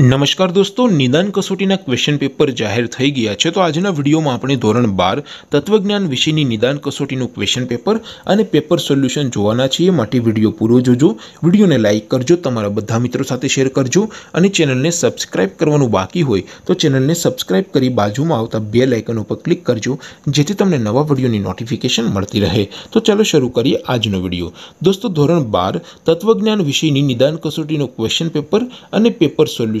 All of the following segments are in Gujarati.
નમસ્કાર દોસ્તો નિદાન કસોટીના ક્વેશ્ચન પેપર જાહેર થઈ ગયા છે તો આજના વિડીયોમાં આપણે ધોરણ બાર તત્વજ્ઞાન વિશેની નિદાન કસોટીનું ક્વેશ્ચન પેપર અને પેપર સોલ્યુશન જોવાના છીએ માટે વિડીયો પૂરો જોજો વિડીયોને લાઇક કરજો તમારા બધા મિત્રો સાથે શેર કરજો અને ચેનલને સબસ્ક્રાઇબ કરવાનું બાકી હોય તો ચેનલને સબસ્ક્રાઇબ કરી બાજુમાં આવતા બે લાઇકન ઉપર ક્લિક કરજો જેથી તમને નવા વિડીયોની નોટિફિકેશન મળતી રહે તો ચાલો શરૂ કરીએ આજનો વિડીયો દોસ્તો ધોરણ બાર તત્વજ્ઞાન વિશેની નિદાન કસોટીનું ક્વેશ્ચન પેપર અને paper solution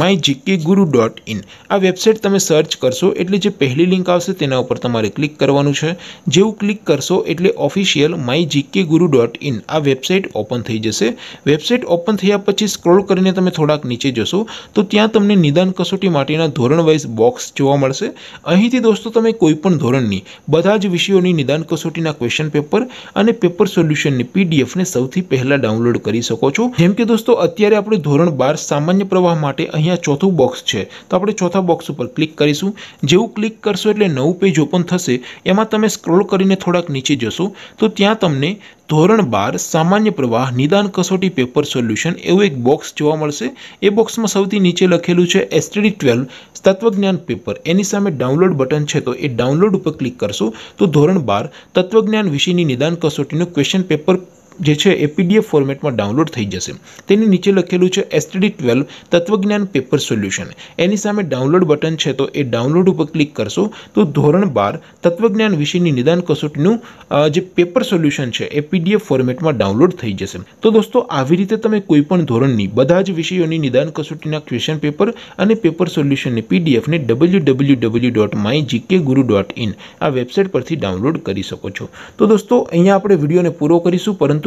my GK Guru dot in આ વેબસાઇટ તમે સર્ચ કરશો એટલે જે પહેલી લિંક આવશે તેના ઉપર તમારે ક્લિક કરવાનું છે જેવું ક્લિક કરશો એટલે official my GK Guru dot in આ વેબસાઇટ ઓપન થઈ જશે વેબસાઇટ ઓપન થયા પછી સ્ક્રોલ કરીને તમે થોડાક નીચે જશો તો ત્યાં તમને નિદાન કસોટી માટેના ધોરણ વાઇઝ બોક્સ જોવા મળશે અહીંથી દોસ્તો તમે કોઈપણ ધોરણની બધા જ વિષયોની નિદાન કસોટીના ક્વેશ્ચન પેપર અને પેપર સોલ્યુશનની પીડીએફને સૌથી પહેલાં ડાઉનલોડ કરી શકો છો જેમ કે દોસ્તો અત્યારે આપણે ધોરણ બાર સામાન્ય પ્રવાહ માટે અહીંયા ચોથું બોક્સ છે તો આપણે ચોથા બોક્સ ઉપર ક્લિક કરીશું જેવું ક્લિક કરશો એટલે નવું પેજ ઓપન થશે એમાં તમે સ્ક્રોલ કરીને થોડાક નીચે જશો તો ત્યાં તમને ધોરણ બાર સામાન્ય પ્રવાહ નિદાન કસોટી પેપર સોલ્યુશન એવું એક બોક્સ જોવા મળશે એ બોક્સમાં સૌથી નીચે લખેલું છે એસટીડી ટ્વેલ્વ તત્વજ્ઞાન પેપર એની સામે ડાઉનલોડ બટન છે તો એ ડાઉનલોડ ઉપર ક્લિક કરશો તો ધોરણ બાર તત્વજ્ઞાન વિશેની નિદાન કસોટીનું ક્વેશ્ચન પેપર જે છે એ પીડીએફ ફોર્મેટમાં ડાઉનલોડ થઈ જશે તેની નીચે લખેલું છે એસટીડી ટ્વેલ્વ તત્વજ્ઞાન પેપર સોલ્યુશન એની સામે ડાઉનલોડ બટન છે તો એ ડાઉનલોડ ઉપર ક્લિક કરશો તો ધોરણ બાર તત્વજ્ઞાન વિશેની નિદાન કસોટીનું જે પેપર સોલ્યુશન છે એ પીડીએફ ફોર્મેટમાં ડાઉનલોડ થઈ જશે તો દોસ્તો આવી રીતે તમે કોઈપણ ધોરણની બધા જ વિષયોની નિદાન કસોટીના ક્વેશ્ચન પેપર અને પેપર સોલ્યુશનની પીડીએફને W W W dot my GK Guru dot in આ વેબસાઇટ પરથી ડાઉનલોડ કરી શકો છો તો દોસ્તો અહીંયા આપણે વિડીયોને પૂરો કરીશું પરંતુ